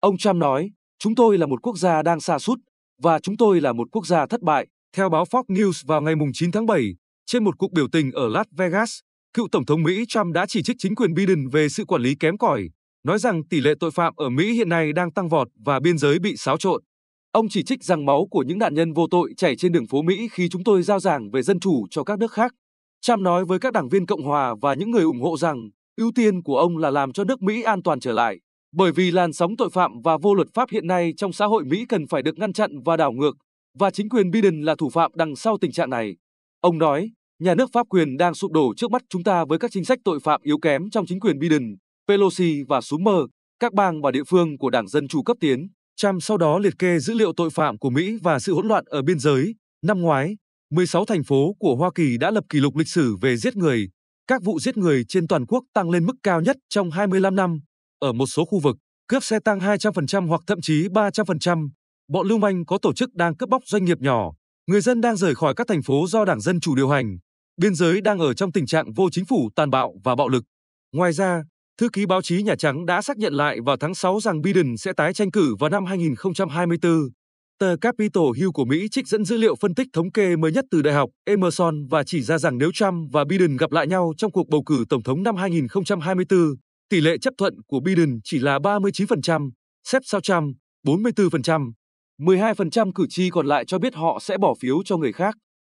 Ông Trump nói, chúng tôi là một quốc gia đang xa sút và chúng tôi là một quốc gia thất bại. Theo báo Fox News vào ngày 9 tháng 7, trên một cuộc biểu tình ở Las Vegas, cựu Tổng thống Mỹ Trump đã chỉ trích chính quyền Biden về sự quản lý kém cỏi, nói rằng tỷ lệ tội phạm ở Mỹ hiện nay đang tăng vọt và biên giới bị xáo trộn. Ông chỉ trích rằng máu của những nạn nhân vô tội chảy trên đường phố Mỹ khi chúng tôi giao giảng về dân chủ cho các nước khác. Trump nói với các đảng viên Cộng hòa và những người ủng hộ rằng ưu tiên của ông là làm cho nước Mỹ an toàn trở lại bởi vì làn sóng tội phạm và vô luật pháp hiện nay trong xã hội Mỹ cần phải được ngăn chặn và đảo ngược, và chính quyền Biden là thủ phạm đằng sau tình trạng này. Ông nói, nhà nước pháp quyền đang sụp đổ trước mắt chúng ta với các chính sách tội phạm yếu kém trong chính quyền Biden, Pelosi và Schumer, các bang và địa phương của Đảng Dân Chủ cấp tiến. Trump sau đó liệt kê dữ liệu tội phạm của Mỹ và sự hỗn loạn ở biên giới. Năm ngoái, 16 thành phố của Hoa Kỳ đã lập kỷ lục lịch sử về giết người. Các vụ giết người trên toàn quốc tăng lên mức cao nhất trong 25 năm ở một số khu vực, cướp xe tăng 200% hoặc thậm chí 300%. Bọn lưu manh có tổ chức đang cướp bóc doanh nghiệp nhỏ, người dân đang rời khỏi các thành phố do Đảng Dân Chủ điều hành, biên giới đang ở trong tình trạng vô chính phủ tàn bạo và bạo lực. Ngoài ra, thư ký báo chí Nhà Trắng đã xác nhận lại vào tháng 6 rằng Biden sẽ tái tranh cử vào năm 2024. Tờ Capitol Hill của Mỹ trích dẫn dữ liệu phân tích thống kê mới nhất từ Đại học Emerson và chỉ ra rằng nếu Trump và Biden gặp lại nhau trong cuộc bầu cử tổng thống năm 2024, tỷ lệ chấp thuận của Biden chỉ là 39%, xếp sau Trump 44%. 12% cử tri còn lại cho biết họ sẽ bỏ phiếu cho người khác.